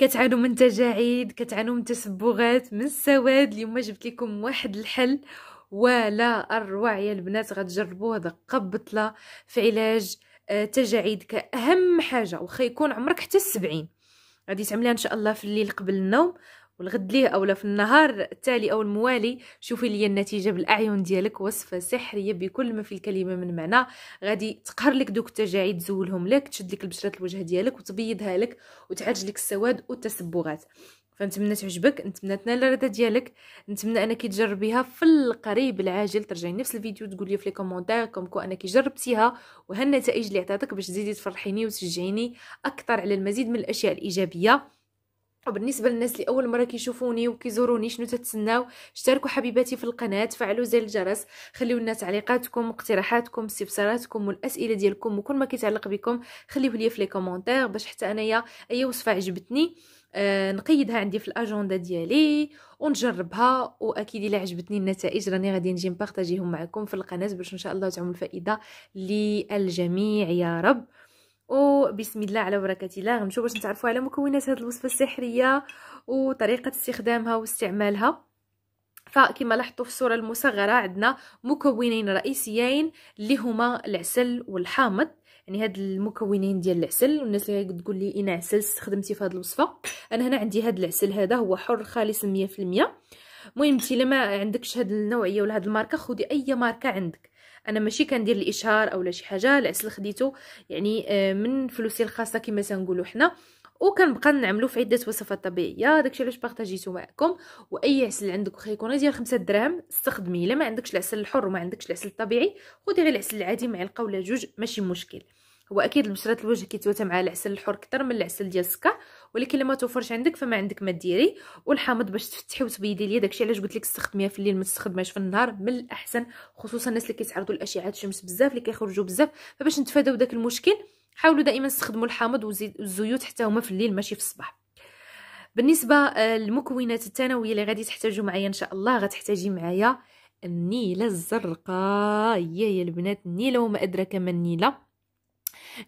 كتعانوا من تجاعيد كتعانوا من تسبغات من السواد اليوم جبت لكم واحد الحل ولا اروع يا البنات غتجربوه هذا قبطله في علاج آه، تجاعيد كاهم حاجه واخا يكون عمرك حتى السبعين غادي تعمليها ان شاء الله في الليل قبل النوم والغد ليه اولا في النهار التالي او الموالي شوفي لي النتيجه بالاعين ديالك وصفه سحريه بكل ما في الكلمه من معنى غادي تقهر لك دوك التجاعيد تزولهم لك تشد لك البشره الوجه ديالك وتبيضها لك وتعالج لك السواد والتسبغات فنتمنى تعجبك نتمنى تنال الرضا ديالك نتمنى انك تجربيها في القريب العاجل ترجعي نفس الفيديو تقولي في لي كومونتير كو انك جربتيها وهالنتائج النتائج اللي عطاتك باش تزيدي تفرحيني وتشجعيني اكثر على المزيد من الاشياء الايجابيه وبالنسبه للناس اللي اول مره كيشوفوني وكيزوروني شنو تتسناو اشتركوا حبيباتي في القناه فعلوا زر الجرس خليو لنا تعليقاتكم اقتراحاتكم استفساراتكم والاسئله ديالكم وكل ما كيتعلق بكم خليوه لي في لي كومونتير باش حتى انايا اي وصفه عجبتني آه نقيدها عندي في الاجنده ديالي ونجربها واكيد الا عجبتني النتائج راني غادي نجي نبارطاجيهم معكم في القناه باش ان شاء الله تعم الفائده للجميع يا رب وبسم الله على بركه الله غنمشيو باش نتعرفوا على مكونات هذه الوصفه السحريه وطريقه استخدامها واستعمالها فكما لاحظتوا في الصوره المصغره عندنا مكونين رئيسيين اللي هما العسل والحامض يعني هاد المكونين ديال العسل والناس اللي تقول لي انا عسل استخدمتي في هاد الوصفه انا هنا عندي هاد العسل هذا هو حر خالص 100% المهم انت لما عندكش هاد النوعيه ولا هاد الماركه خدي اي ماركه عندك انا ماشي كندير الاشهار اولا شي حاجه العسل خديته يعني آه، من فلوسي الخاصه كما تنقولوا حنا وكنبقى نعملو في عده وصفات طبيعيه داكشي علاش بارطاجيته معكم واي عسل عندك واخا يكون ديال 5 دراهم استخدميه الا ما عندكش العسل الحر وما عندكش العسل الطبيعي خدي غير العسل العادي معلقه ولا جوج ماشي مشكل هو اكيد البشرات الوجه كيتوتى مع العسل الحر اكثر من العسل ديال السكر ولكن ما توفرش عندك فما عندك ما ديري والحامض باش تفتحي وتبيدي ليا داكشي علاش قلت لك استخدميها في الليل ما تستخدمهاش في النهار من الاحسن خصوصا الناس اللي كيتعرضوا لاشعه الشمس بزاف اللي كيخرجوا بزاف فباش نتفاداو داك المشكل حاولوا دائما تستخدموا الحامض والزيوت حتى هما في الليل ماشي في الصباح بالنسبه آه، للمكونات الثانويه اللي غادي تحتاجوا معايا ان شاء الله غتحتاجي معايا النيله الزرقاء هي يا البنات النيله وما ادراك ما النيله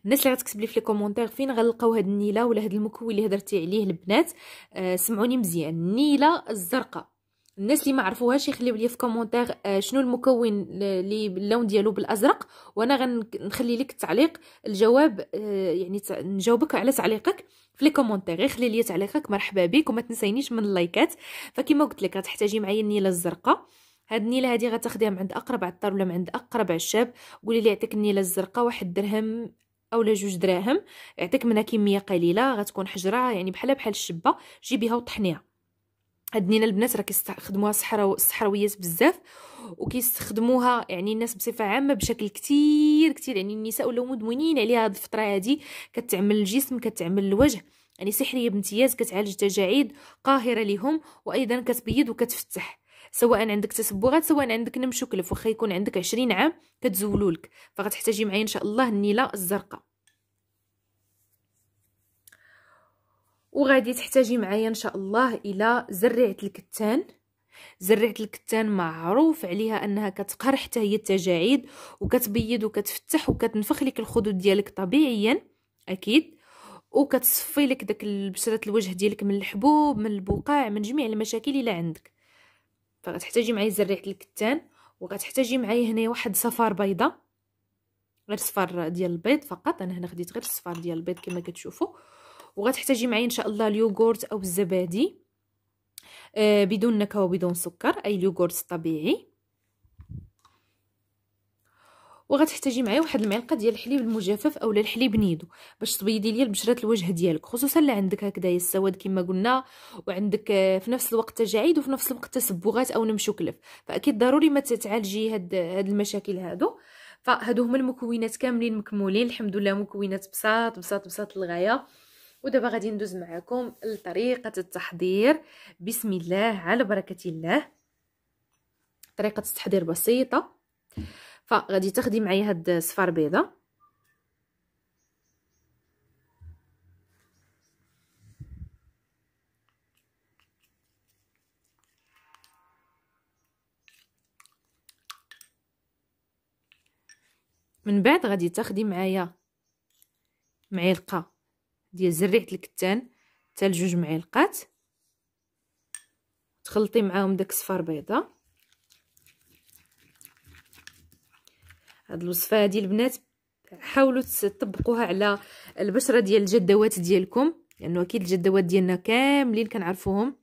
الناس اللي غتكتب لي في لي كومونتير فين غنلقاو هاد النيله ولا هاد المكون اللي هضرتي عليه البنات آه سمعوني مزيان النيله الزرقاء الناس اللي ما عرفوهاش يخليو لي في كومونتير آه شنو المكون اللي اللون ديالو بالازرق وانا غنخلي لك التعليق الجواب آه يعني نجاوبك على تعليقك في لي كومونتير يخلي لي تعليقك مرحبا بك وما تنسينيش من اللايكات فكما قلت لك غتحتاجي معايا النيله الزرقاء هاد النيله هادي غتاخديها من عند اقرب عطار ولا من عند اقرب عشاب قولي لي يعطيك النيله الزرقاء واحد درهم اولا جوج دراهم يعطيك منها كميه قليله غتكون حجره يعني بحالها بحال الشبه جيبيها وطحنيها هاد النيله البنات راه كيستخدموها الصحراويات بزاف وكيستخدموها يعني الناس بصفه عامه بشكل كتير كتير يعني النساء ولاو مدمنين عليها هاد الفتره هادي كتعمل الجسم كتعمل الوجه يعني سحريه بامتياز كتعالج تجاعيد قاهره لهم وايضا كتبيض وكتفتح سواء عندك تسبغات سواء عندك نم كلف واخا يكون عندك عشرين عام كتزولولك فغتحتاجي معايا ان شاء الله النيله الزرقاء وغادي تحتاجي معايا ان شاء الله الى زريعه الكتان زريعه الكتان معروف عليها انها كتقهر حتى هي التجاعيد وكتبيض وكتفتح وكتنفخ لك الخدود ديالك طبيعيا اكيد وكتصفي لك داك البشره الوجه ديالك من الحبوب من البقاع من جميع المشاكل اللي عندك فغتحتاجي معايا زريعه الكتان وغتحتاجي معايا هنا واحد صفار بيضه غير صفار ديال البيض فقط انا هنا خديت غير صفار ديال البيض كما كتشوفوا وغتحتاجي معايا ان شاء الله اليوغورت او الزبادي آه بدون نكهه وبدون سكر اي اليوغورت الطبيعي وغتحتاجي معايا واحد المعلقه ديال الحليب المجفف اولا الحليب نيدو باش تبيضي ليا البشره الوجه ديالك خصوصا اللي عندك هكذايا السواد كما قلنا وعندك آه، في نفس الوقت تجاعيد وفي نفس الوقت تسبغات او نم كلف فاكيد ضروري ما تعالجي هاد هاد المشاكل هادو فهادو هما المكونات كاملين مكمولين الحمد لله مكونات بساط بساط بساط للغايه ودابا غادي ندوز معكم لطريقه التحضير بسم الله على بركه الله طريقه التحضير بسيطه فغادي تاخدي معايا هاد الصفار بيضه من بعد غادي تاخدي معايا معلقه ديال زريعه الكتان حتى لجوج معلقات تخلطي معاهم داك الصفار بيضه هاد الوصفه هادي البنات حاولوا تطبقوها على البشره ديال الجدوات ديالكم لانه يعني اكيد الجدوات ديالنا كاملين كنعرفوهم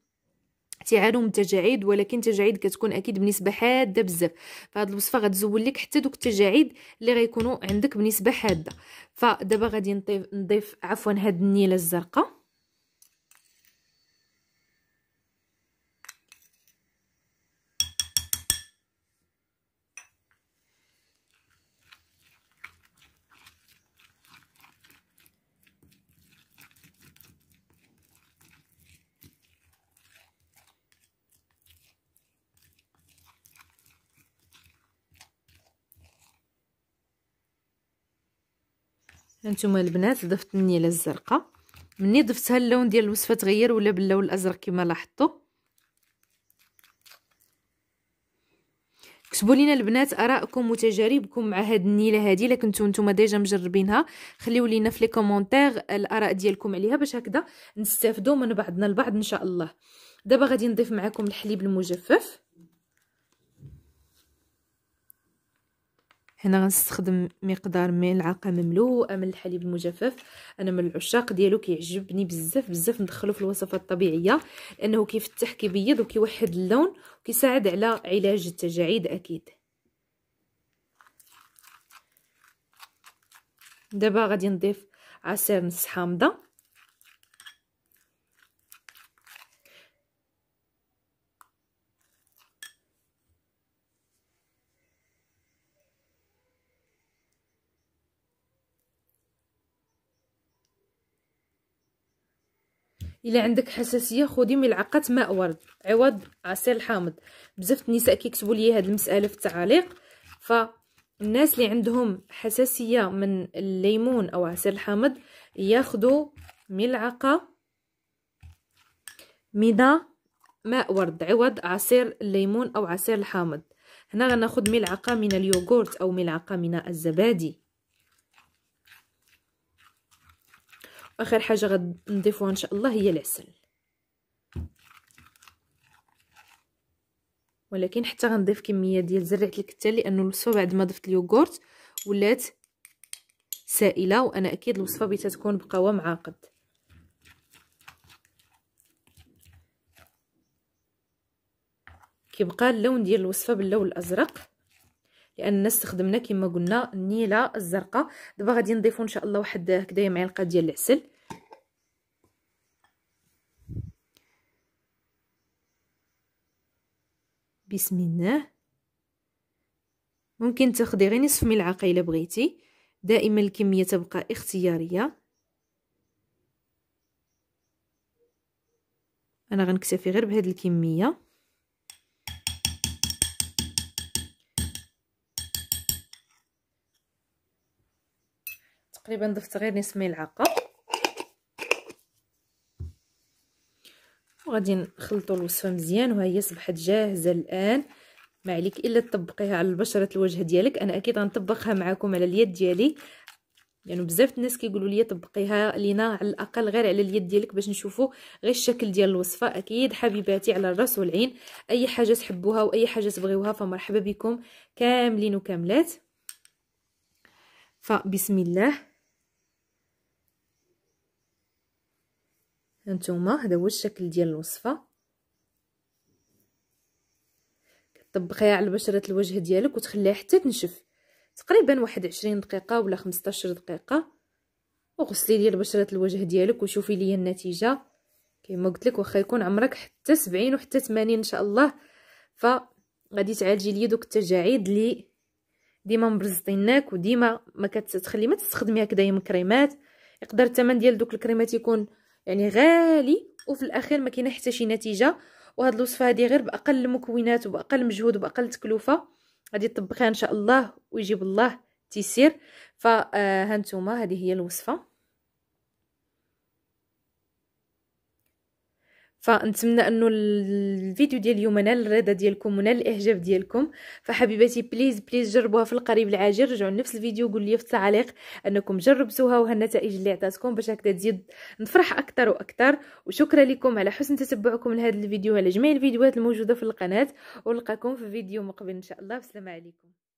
تعانوا من تجاعيد ولكن تجاعيد كتكون اكيد بنسبه حاده بزاف فهاد الوصفه غتزول لك حتى دوك التجاعيد اللي غيكونوا عندك بنسبه حاده فدابا غادي نضيف عفوا هاد النيله الزرقاء هانتوما البنات ضفت النيله الزرقاء مني ضفتها اللون ديال الوصفه تغير ولا باللون الازرق كما لاحظتوا كتبوا لينا البنات ارائكم وتجاربكم مع هاد النيله هادي الا كنتو نتوما ديجا مجربينها خليو لينا في لي كومونتير الاراء ديالكم عليها باش هكذا نستافدوا من بعضنا البعض ان شاء الله دابا غادي نضيف معكم الحليب المجفف هنا غنستخدم مقدار ملعقه مملوءه من الحليب المجفف انا من العشاق ديالو كيعجبني بزاف بزاف ندخلو في الوصفات الطبيعيه لانه كيفتح كيبيض وكيوحد اللون وكيساعد على علاج التجاعيد اكيد دابا غادي نضيف عصير نص حامضه الا عندك حساسيه خدي ملعقه ماء ورد عوض عصير الحامض بزاف النساء كيكتبوا لي هذه المساله في التعاليق فالناس اللي عندهم حساسيه من الليمون او عصير الحامض ياخذوا ملعقه من ماء ورد عوض عصير الليمون او عصير الحامض هنا غناخد ملعقه من اليوغورت او ملعقه من الزبادي اخر حاجه غنضيفوها ان شاء الله هي العسل ولكن حتى غنضيف كميه ديال زريعه الكتان لانه الوصفه بعد ما ضفت اليوغورت ولات سائله وانا اكيد الوصفه بيتها تكون بقوام عاقد كيبقى اللون ديال الوصفه باللون الازرق لاننا استخدمنا كما قلنا النيله الزرقاء دابا غادي نضيفو ان شاء الله واحد هكذايا معلقه ديال العسل بسم الله ممكن تاخدي غير نصف ملعقه الا بغيتي دائما الكميه تبقى اختياريه انا غنكتفي غير بهاد الكميه تقريبا ضفت غير نصف ملعقه وغادي نخلطوا الوصفه مزيان وهي صبحت جاهزه الان ما عليك الا تطبقيها على بشره الوجه ديالك انا اكيد غنطبقها معكم على اليد ديالي يعني بزاف الناس كيقولوا لي طبقيها لينا على الاقل غير على اليد ديالك باش نشوفوا غير الشكل ديال الوصفه اكيد حبيباتي على الراس والعين اي حاجه تحبوها واي حاجه تبغيوها فمرحبا بكم كاملين وكاملات فبسم الله هانتوما هذا هو الشكل ديال الوصفه كطبقيها على بشره الوجه ديالك وتخليها حتى تنشف تقريبا واحد عشرين دقيقه ولا 15 دقيقه وغسلي لي بشره الوجه ديالك وشوفي لي النتيجه كما قلت لك واخا يكون عمرك حتى 70 وحتى 80 ان شاء الله ف تعالجي لي دوك التجاعيد لي ديما مبرزطيناك وديما ما كتخلي ما تستخدمي هكذا كريمات يقدر الثمن ديال دوك الكريمات يكون يعني غالي وفي الاخير ما كاينه حتى شي نتيجه وهاد الوصفه هذه غير باقل المكونات وباقل مجهود وباقل تكلفه غادي تطبقها ان شاء الله ويجيب الله تيسير فهانتوما آه، هذه هي الوصفه فنتمنى انه الفيديو ديال اليوم نال الرضا ديالكم ونال الاعجاب ديالكم فحبيباتي بليز بليز جربوها في القريب العاجل رجعوا لنفس الفيديو قولوا لي في التعليق انكم جربتوها وهالنتائج اللي عطاتكم باش هكذا تزيد نفرح اكثر واكثر وشكرا لكم على حسن تتبعكم لهذا الفيديو على جميع الفيديوهات الموجوده في القناه ونلقاكم في فيديو مقبل ان شاء الله بسلام عليكم